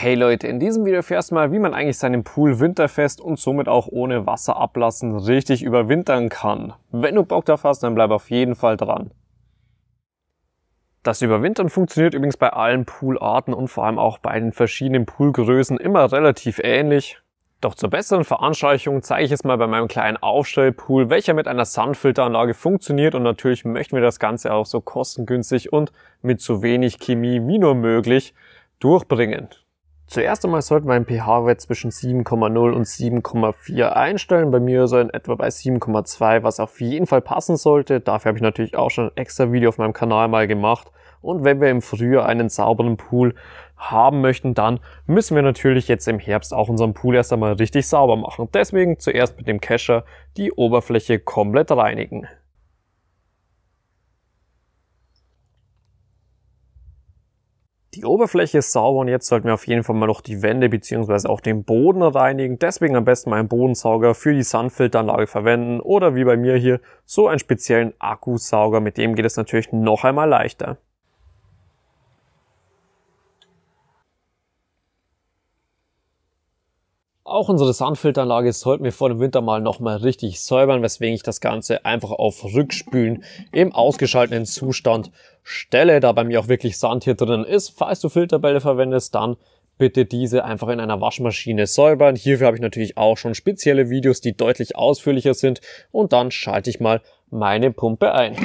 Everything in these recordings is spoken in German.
Hey Leute, in diesem Video erfährst du mal, wie man eigentlich seinen Pool winterfest und somit auch ohne Wasser ablassen richtig überwintern kann. Wenn du Bock drauf hast, dann bleib auf jeden Fall dran. Das Überwintern funktioniert übrigens bei allen Poolarten und vor allem auch bei den verschiedenen Poolgrößen immer relativ ähnlich. Doch zur besseren Veranschaulichung zeige ich es mal bei meinem kleinen Aufstellpool, welcher mit einer Sandfilteranlage funktioniert und natürlich möchten wir das Ganze auch so kostengünstig und mit so wenig Chemie wie nur möglich durchbringen. Zuerst einmal sollten wir einen pH-Wert zwischen 7,0 und 7,4 einstellen. Bei mir sind etwa bei 7,2, was auf jeden Fall passen sollte. Dafür habe ich natürlich auch schon ein extra Video auf meinem Kanal mal gemacht. Und wenn wir im Frühjahr einen sauberen Pool haben möchten, dann müssen wir natürlich jetzt im Herbst auch unseren Pool erst einmal richtig sauber machen. Deswegen zuerst mit dem Kescher die Oberfläche komplett reinigen. Die Oberfläche ist sauber und jetzt sollten wir auf jeden Fall mal noch die Wände bzw. auch den Boden reinigen. Deswegen am besten mal einen Bodensauger für die Sandfilteranlage verwenden oder wie bei mir hier so einen speziellen Akkusauger. Mit dem geht es natürlich noch einmal leichter. Auch unsere Sandfilteranlage sollten wir vor dem Winter mal nochmal richtig säubern, weswegen ich das Ganze einfach auf Rückspülen im ausgeschalteten Zustand Stelle, da bei mir auch wirklich Sand hier drin ist. Falls du Filterbälle verwendest, dann bitte diese einfach in einer Waschmaschine säubern. Hierfür habe ich natürlich auch schon spezielle Videos, die deutlich ausführlicher sind. Und dann schalte ich mal meine Pumpe ein.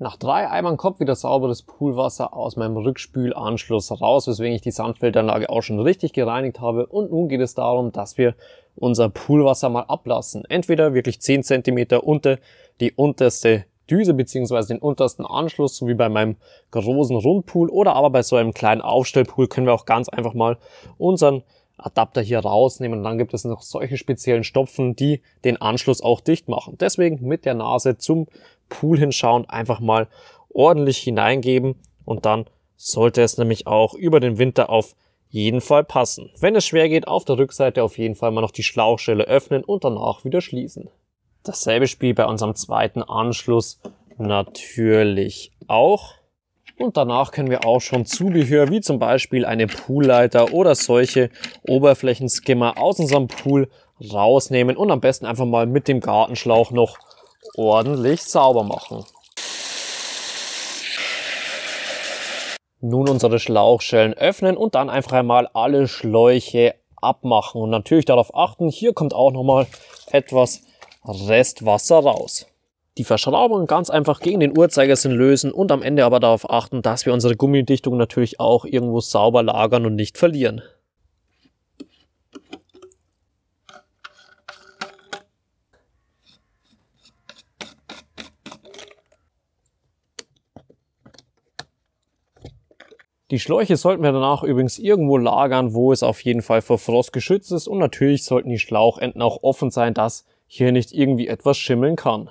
nach drei Eimern kommt wieder sauberes Poolwasser aus meinem Rückspülanschluss raus, weswegen ich die Sandfilteranlage auch schon richtig gereinigt habe. Und nun geht es darum, dass wir unser Poolwasser mal ablassen. Entweder wirklich 10 cm unter die unterste Düse bzw. den untersten Anschluss, so wie bei meinem großen Rundpool oder aber bei so einem kleinen Aufstellpool können wir auch ganz einfach mal unseren Adapter hier rausnehmen und dann gibt es noch solche speziellen Stopfen, die den Anschluss auch dicht machen. Deswegen mit der Nase zum Pool hinschauen, einfach mal ordentlich hineingeben und dann sollte es nämlich auch über den Winter auf jeden Fall passen. Wenn es schwer geht, auf der Rückseite auf jeden Fall mal noch die Schlauchstelle öffnen und danach wieder schließen. Dasselbe Spiel bei unserem zweiten Anschluss natürlich auch. Und danach können wir auch schon Zubehör wie zum Beispiel eine Poolleiter oder solche Oberflächenskimmer aus unserem Pool rausnehmen und am besten einfach mal mit dem Gartenschlauch noch ordentlich sauber machen. Nun unsere Schlauchschellen öffnen und dann einfach einmal alle Schläuche abmachen und natürlich darauf achten, hier kommt auch nochmal etwas Restwasser raus. Die Verschraubung ganz einfach gegen den Uhrzeigersinn lösen und am Ende aber darauf achten, dass wir unsere Gummidichtung natürlich auch irgendwo sauber lagern und nicht verlieren. Die Schläuche sollten wir danach übrigens irgendwo lagern, wo es auf jeden Fall vor Frost geschützt ist und natürlich sollten die Schlauchenden auch offen sein, dass hier nicht irgendwie etwas schimmeln kann.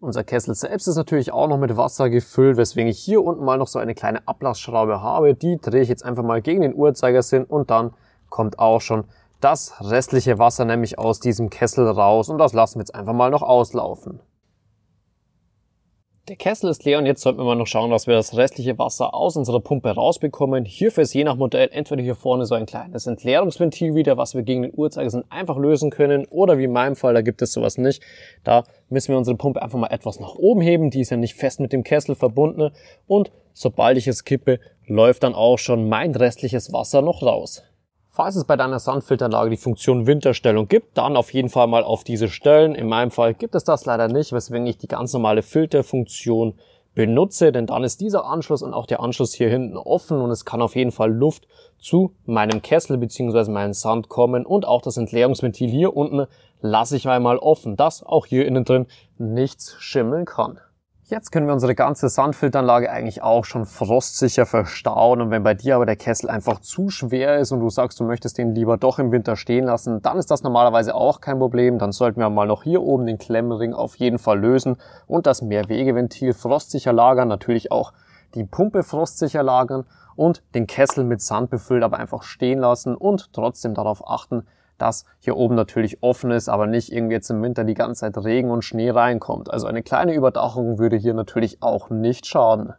Unser Kessel selbst ist natürlich auch noch mit Wasser gefüllt, weswegen ich hier unten mal noch so eine kleine Ablassschraube habe. Die drehe ich jetzt einfach mal gegen den Uhrzeigersinn und dann kommt auch schon das restliche Wasser nämlich aus diesem Kessel raus und das lassen wir jetzt einfach mal noch auslaufen. Der Kessel ist leer und jetzt sollten wir mal noch schauen, dass wir das restliche Wasser aus unserer Pumpe rausbekommen. Hierfür ist je nach Modell entweder hier vorne so ein kleines Entleerungsventil wieder, was wir gegen den Uhrzeigersinn einfach lösen können oder wie in meinem Fall, da gibt es sowas nicht. Da müssen wir unsere Pumpe einfach mal etwas nach oben heben, die ist ja nicht fest mit dem Kessel verbunden und sobald ich es kippe, läuft dann auch schon mein restliches Wasser noch raus. Falls es bei deiner Sandfilteranlage die Funktion Winterstellung gibt, dann auf jeden Fall mal auf diese stellen. In meinem Fall gibt es das leider nicht, weswegen ich die ganz normale Filterfunktion benutze, denn dann ist dieser Anschluss und auch der Anschluss hier hinten offen und es kann auf jeden Fall Luft zu meinem Kessel bzw. meinen Sand kommen und auch das Entleerungsventil hier unten lasse ich einmal offen, dass auch hier innen drin nichts schimmeln kann. Jetzt können wir unsere ganze Sandfilteranlage eigentlich auch schon frostsicher verstauen und wenn bei dir aber der Kessel einfach zu schwer ist und du sagst, du möchtest den lieber doch im Winter stehen lassen, dann ist das normalerweise auch kein Problem. Dann sollten wir mal noch hier oben den Klemmring auf jeden Fall lösen und das Mehrwegeventil frostsicher lagern, natürlich auch die Pumpe frostsicher lagern und den Kessel mit Sand befüllt, aber einfach stehen lassen und trotzdem darauf achten, dass hier oben natürlich offen ist, aber nicht irgendwie jetzt im Winter die ganze Zeit Regen und Schnee reinkommt. Also eine kleine Überdachung würde hier natürlich auch nicht schaden.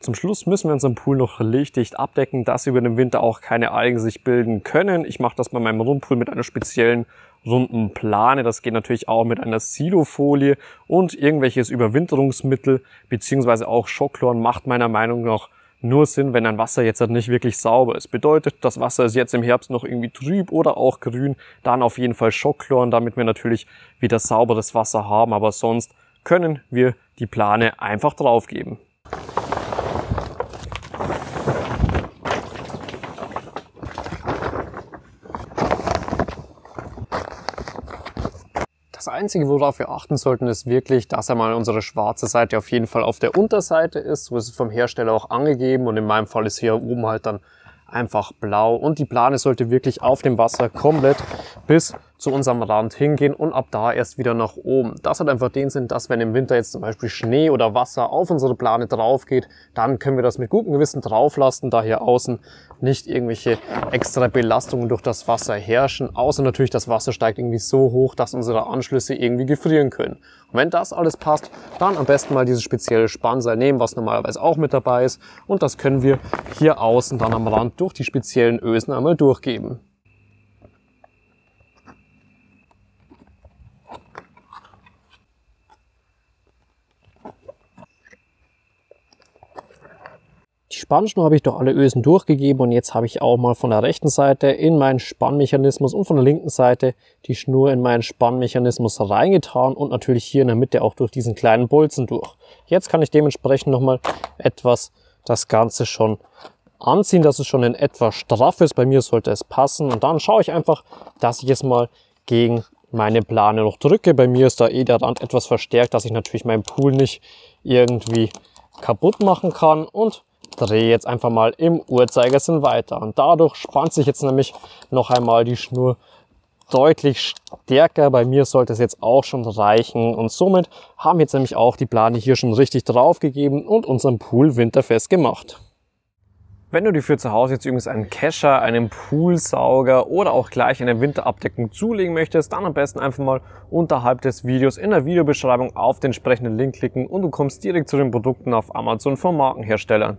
Zum Schluss müssen wir unseren Pool noch lichtdicht abdecken, dass über den Winter auch keine Algen sich bilden können. Ich mache das bei meinem Rundpool mit einer speziellen runden Plane. Das geht natürlich auch mit einer Silofolie und irgendwelches Überwinterungsmittel beziehungsweise auch Schocklorn macht meiner Meinung nach nur Sinn, wenn ein Wasser jetzt halt nicht wirklich sauber ist. Bedeutet, das Wasser ist jetzt im Herbst noch irgendwie trüb oder auch grün, dann auf jeden Fall Schockloren, damit wir natürlich wieder sauberes Wasser haben. Aber sonst können wir die Plane einfach draufgeben. Das Einzige, worauf wir achten sollten, ist wirklich, dass einmal unsere schwarze Seite auf jeden Fall auf der Unterseite ist. So ist es vom Hersteller auch angegeben und in meinem Fall ist hier oben halt dann einfach blau. Und die Plane sollte wirklich auf dem Wasser komplett bis zu unserem Rand hingehen und ab da erst wieder nach oben. Das hat einfach den Sinn, dass wenn im Winter jetzt zum Beispiel Schnee oder Wasser auf unsere Plane drauf geht, dann können wir das mit gutem Gewissen drauflasten, da hier außen nicht irgendwelche extra Belastungen durch das Wasser herrschen, außer natürlich das Wasser steigt irgendwie so hoch, dass unsere Anschlüsse irgendwie gefrieren können. Und wenn das alles passt, dann am besten mal dieses spezielle Spannseil nehmen, was normalerweise auch mit dabei ist und das können wir hier außen dann am Rand durch die speziellen Ösen einmal durchgeben. die Spannschnur habe ich durch alle Ösen durchgegeben und jetzt habe ich auch mal von der rechten Seite in meinen Spannmechanismus und von der linken Seite die Schnur in meinen Spannmechanismus reingetan und natürlich hier in der Mitte auch durch diesen kleinen Bolzen durch. Jetzt kann ich dementsprechend nochmal etwas das Ganze schon anziehen, dass es schon in etwa straff ist. Bei mir sollte es passen und dann schaue ich einfach, dass ich es mal gegen meine Plane noch drücke. Bei mir ist da eh der Rand etwas verstärkt, dass ich natürlich meinen Pool nicht irgendwie kaputt machen kann und drehe jetzt einfach mal im Uhrzeigersinn weiter. Und dadurch spannt sich jetzt nämlich noch einmal die Schnur deutlich stärker. Bei mir sollte es jetzt auch schon reichen. Und somit haben jetzt nämlich auch die Plane hier schon richtig draufgegeben und unseren Pool winterfest gemacht. Wenn du dir für zu Hause jetzt übrigens einen Kescher, einen Poolsauger oder auch gleich eine Winterabdeckung zulegen möchtest, dann am besten einfach mal unterhalb des Videos in der Videobeschreibung auf den entsprechenden Link klicken und du kommst direkt zu den Produkten auf Amazon von Markenherstellern.